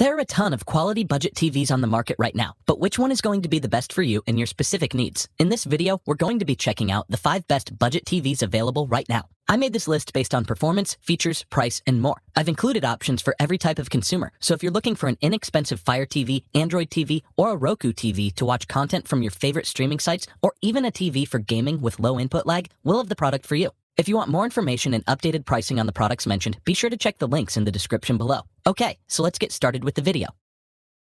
There are a ton of quality budget TVs on the market right now, but which one is going to be the best for you and your specific needs? In this video, we're going to be checking out the 5 best budget TVs available right now. I made this list based on performance, features, price, and more. I've included options for every type of consumer, so if you're looking for an inexpensive Fire TV, Android TV, or a Roku TV to watch content from your favorite streaming sites, or even a TV for gaming with low input lag, we'll have the product for you. If you want more information and updated pricing on the products mentioned, be sure to check the links in the description below. Okay, so let's get started with the video.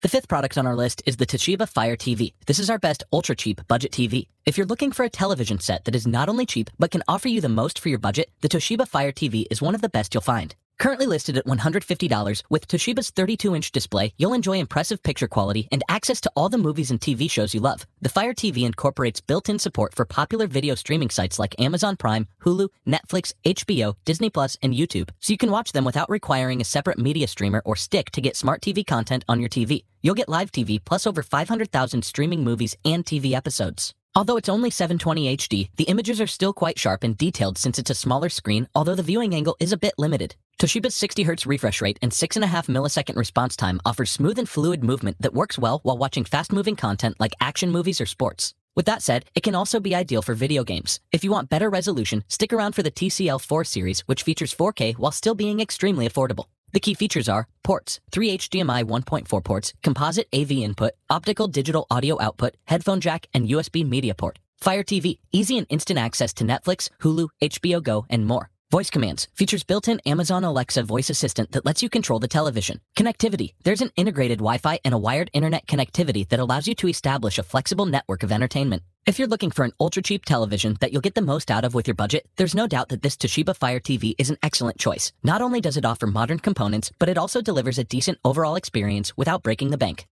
The fifth product on our list is the Toshiba Fire TV. This is our best ultra cheap budget TV. If you're looking for a television set that is not only cheap, but can offer you the most for your budget, the Toshiba Fire TV is one of the best you'll find. Currently listed at $150, with Toshiba's 32 inch display, you'll enjoy impressive picture quality and access to all the movies and TV shows you love. The Fire TV incorporates built in support for popular video streaming sites like Amazon Prime, Hulu, Netflix, HBO, Disney Plus, and YouTube, so you can watch them without requiring a separate media streamer or stick to get smart TV content on your TV. You'll get live TV plus over 500,000 streaming movies and TV episodes. Although it's only 720 HD, the images are still quite sharp and detailed since it's a smaller screen, although the viewing angle is a bit limited. Toshiba's 60 Hz refresh rate and 6.5 millisecond response time offers smooth and fluid movement that works well while watching fast moving content like action movies or sports. With that said, it can also be ideal for video games. If you want better resolution, stick around for the TCL 4 series, which features 4K while still being extremely affordable. The key features are ports, 3 HDMI 1.4 ports, composite AV input, optical digital audio output, headphone jack, and USB media port. Fire TV, easy and instant access to Netflix, Hulu, HBO Go, and more. Voice commands features built-in Amazon Alexa voice assistant that lets you control the television. Connectivity. There's an integrated Wi-Fi and a wired internet connectivity that allows you to establish a flexible network of entertainment. If you're looking for an ultra cheap television that you'll get the most out of with your budget, there's no doubt that this Toshiba Fire TV is an excellent choice. Not only does it offer modern components, but it also delivers a decent overall experience without breaking the bank.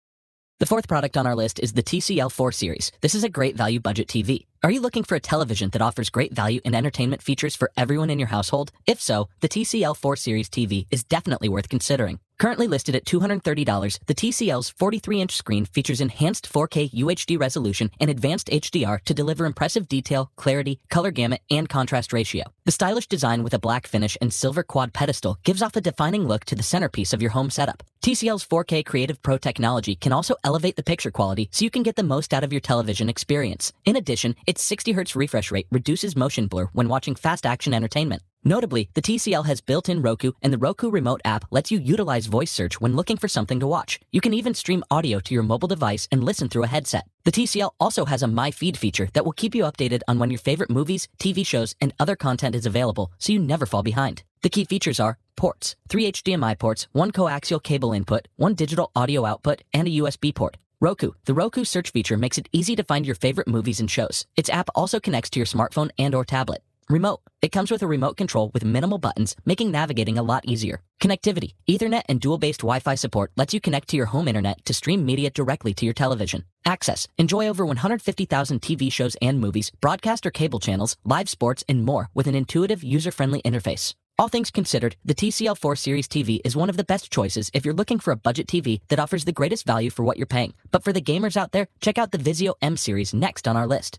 The fourth product on our list is the TCL 4 series. This is a great value budget TV. Are you looking for a television that offers great value and entertainment features for everyone in your household? If so, the TCL 4 Series TV is definitely worth considering. Currently listed at $230, the TCL's 43 inch screen features enhanced 4K UHD resolution and advanced HDR to deliver impressive detail, clarity, color gamut, and contrast ratio. The stylish design with a black finish and silver quad pedestal gives off a defining look to the centerpiece of your home setup. TCL's 4K Creative Pro technology can also elevate the picture quality so you can get the most out of your television experience. In addition, its 60Hz refresh rate reduces motion blur when watching fast action entertainment. Notably, the TCL has built-in Roku and the Roku Remote app lets you utilize voice search when looking for something to watch. You can even stream audio to your mobile device and listen through a headset. The TCL also has a My Feed feature that will keep you updated on when your favorite movies, TV shows, and other content is available so you never fall behind. The key features are ports, 3 HDMI ports, one coaxial cable input, one digital audio output, and a USB port. Roku. The Roku search feature makes it easy to find your favorite movies and shows. Its app also connects to your smartphone and or tablet. Remote. It comes with a remote control with minimal buttons, making navigating a lot easier. Connectivity. Ethernet and dual-based Wi-Fi support lets you connect to your home internet to stream media directly to your television. Access. Enjoy over 150,000 TV shows and movies, broadcast or cable channels, live sports, and more with an intuitive, user-friendly interface. All things considered, the TCL 4 Series TV is one of the best choices if you're looking for a budget TV that offers the greatest value for what you're paying. But for the gamers out there, check out the Vizio M Series next on our list.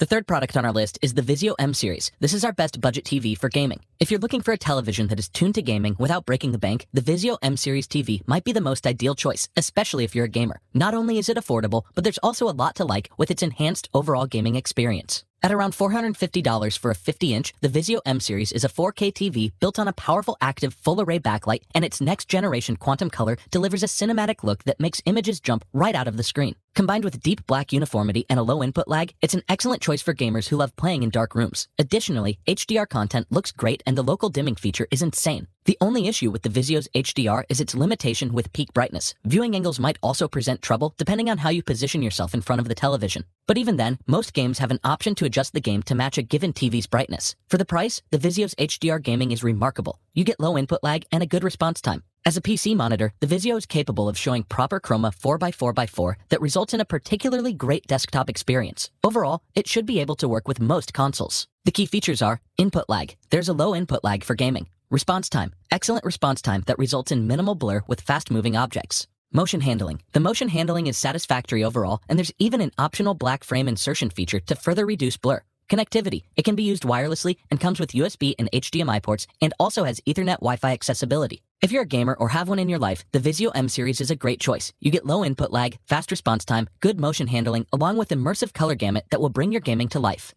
The third product on our list is the Vizio M series. This is our best budget TV for gaming. If you're looking for a television that is tuned to gaming without breaking the bank, the Vizio M series TV might be the most ideal choice, especially if you're a gamer. Not only is it affordable, but there's also a lot to like with its enhanced overall gaming experience. At around $450 for a 50 inch, the Vizio M series is a 4K TV built on a powerful active full array backlight, and its next generation quantum color delivers a cinematic look that makes images jump right out of the screen. Combined with deep black uniformity and a low input lag, it's an excellent choice for gamers who love playing in dark rooms. Additionally, HDR content looks great and the local dimming feature is insane. The only issue with the Vizio's HDR is its limitation with peak brightness. Viewing angles might also present trouble depending on how you position yourself in front of the television. But even then, most games have an option to adjust the game to match a given TV's brightness. For the price, the Vizio's HDR gaming is remarkable. You get low input lag and a good response time. As a PC monitor, the Vizio is capable of showing proper chroma 4x4x4 that results in a particularly great desktop experience. Overall, it should be able to work with most consoles. The key features are input lag. There's a low input lag for gaming. Response time. Excellent response time that results in minimal blur with fast moving objects. Motion handling. The motion handling is satisfactory overall, and there's even an optional black frame insertion feature to further reduce blur. Connectivity. It can be used wirelessly and comes with USB and HDMI ports and also has Ethernet Wi Fi accessibility. If you're a gamer or have one in your life, the Vizio M series is a great choice. You get low input lag, fast response time, good motion handling, along with immersive color gamut that will bring your gaming to life.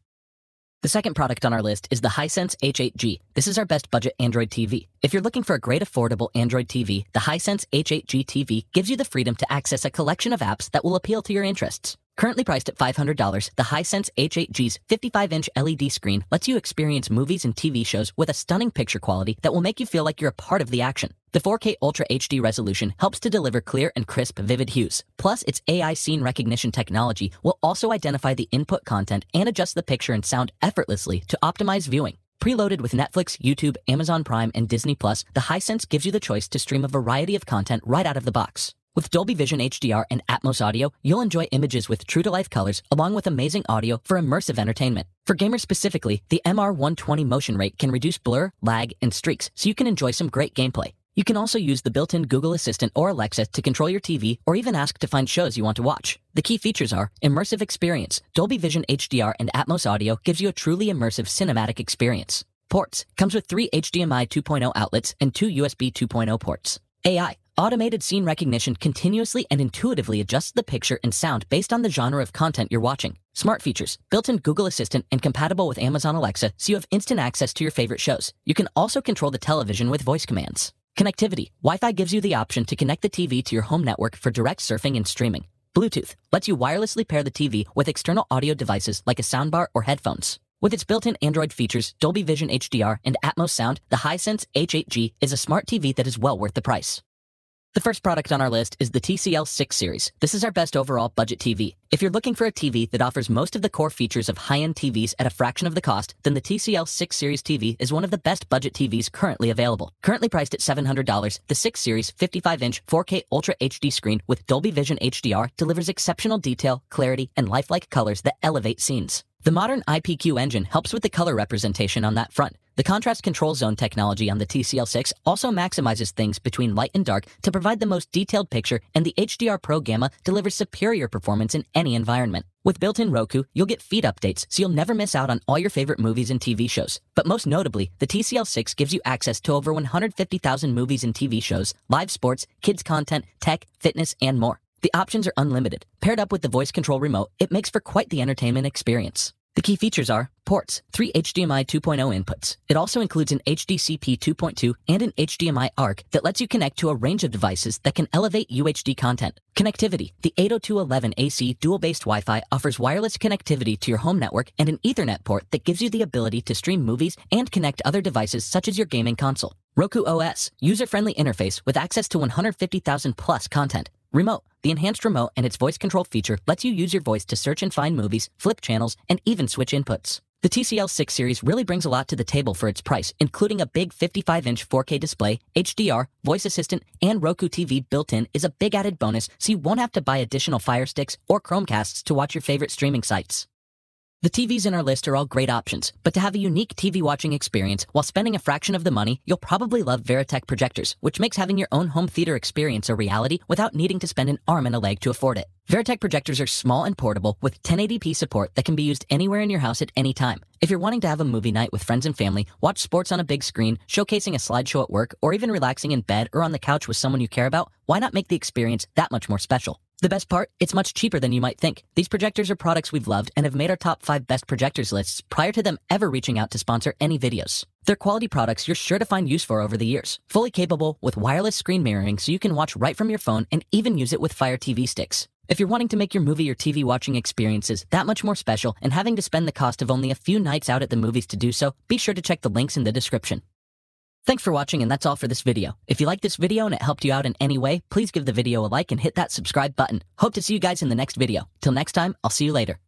The second product on our list is the Hisense H8G. This is our best budget Android TV. If you're looking for a great affordable Android TV, the Hisense H8G TV gives you the freedom to access a collection of apps that will appeal to your interests. Currently priced at $500, the Hisense H8G's 55-inch LED screen lets you experience movies and TV shows with a stunning picture quality that will make you feel like you're a part of the action. The 4K Ultra HD resolution helps to deliver clear and crisp, vivid hues. Plus, its AI scene recognition technology will also identify the input content and adjust the picture and sound effortlessly to optimize viewing. Preloaded with Netflix, YouTube, Amazon Prime, and Disney Plus, the Hisense gives you the choice to stream a variety of content right out of the box. With Dolby Vision HDR and Atmos audio, you'll enjoy images with true to life colors along with amazing audio for immersive entertainment. For gamers specifically, the MR120 motion rate can reduce blur, lag, and streaks, so you can enjoy some great gameplay. You can also use the built in Google Assistant or Alexa to control your TV or even ask to find shows you want to watch. The key features are immersive experience. Dolby Vision HDR and Atmos audio gives you a truly immersive cinematic experience. Ports comes with three HDMI 2.0 outlets and two USB 2.0 ports. AI Automated scene recognition continuously and intuitively adjusts the picture and sound based on the genre of content you're watching. Smart features, built-in Google Assistant and compatible with Amazon Alexa, so you have instant access to your favorite shows. You can also control the television with voice commands. Connectivity. Wi-Fi gives you the option to connect the TV to your home network for direct surfing and streaming. Bluetooth lets you wirelessly pair the TV with external audio devices like a soundbar or headphones. With its built-in Android features, Dolby Vision HDR, and Atmos sound, the Hisense H8G is a smart TV that is well worth the price. The first product on our list is the TCL 6 series. This is our best overall budget TV. If you're looking for a TV that offers most of the core features of high-end TVs at a fraction of the cost, then the TCL 6 series TV is one of the best budget TVs currently available. Currently priced at $700, the 6 series 55-inch 4K Ultra HD screen with Dolby Vision HDR delivers exceptional detail, clarity, and lifelike colors that elevate scenes. The modern IPQ engine helps with the color representation on that front. The contrast control zone technology on the TCL6 also maximizes things between light and dark to provide the most detailed picture, and the HDR Pro Gamma delivers superior performance in any environment. With built-in Roku, you'll get feed updates, so you'll never miss out on all your favorite movies and TV shows. But most notably, the TCL6 gives you access to over 150,000 movies and TV shows, live sports, kids content, tech, fitness, and more. The options are unlimited. Paired up with the voice control remote, it makes for quite the entertainment experience. The key features are ports, three HDMI 2.0 inputs. It also includes an HDCP 2.2 and an HDMI ARC that lets you connect to a range of devices that can elevate UHD content. Connectivity. The 802.11ac dual-based Wi-Fi offers wireless connectivity to your home network and an Ethernet port that gives you the ability to stream movies and connect other devices such as your gaming console. Roku OS, user-friendly interface with access to 150,000 plus content. Remote. The enhanced remote and its voice control feature lets you use your voice to search and find movies, flip channels, and even switch inputs. The TCL 6 series really brings a lot to the table for its price, including a big 55 inch 4K display, HDR, voice assistant, and Roku TV built in is a big added bonus so you won't have to buy additional Fire Sticks or Chromecasts to watch your favorite streaming sites. The TVs in our list are all great options, but to have a unique TV watching experience while spending a fraction of the money, you'll probably love Veritech projectors, which makes having your own home theater experience a reality without needing to spend an arm and a leg to afford it. Veritech projectors are small and portable with 1080p support that can be used anywhere in your house at any time. If you're wanting to have a movie night with friends and family, watch sports on a big screen, showcasing a slideshow at work, or even relaxing in bed or on the couch with someone you care about, why not make the experience that much more special? The best part, it's much cheaper than you might think. These projectors are products we've loved and have made our top 5 best projectors lists prior to them ever reaching out to sponsor any videos. They're quality products you're sure to find use for over the years. Fully capable with wireless screen mirroring so you can watch right from your phone and even use it with Fire TV sticks. If you're wanting to make your movie or TV watching experiences that much more special and having to spend the cost of only a few nights out at the movies to do so, be sure to check the links in the description. Thanks for watching and that's all for this video. If you liked this video and it helped you out in any way, please give the video a like and hit that subscribe button. Hope to see you guys in the next video. Till next time, I'll see you later.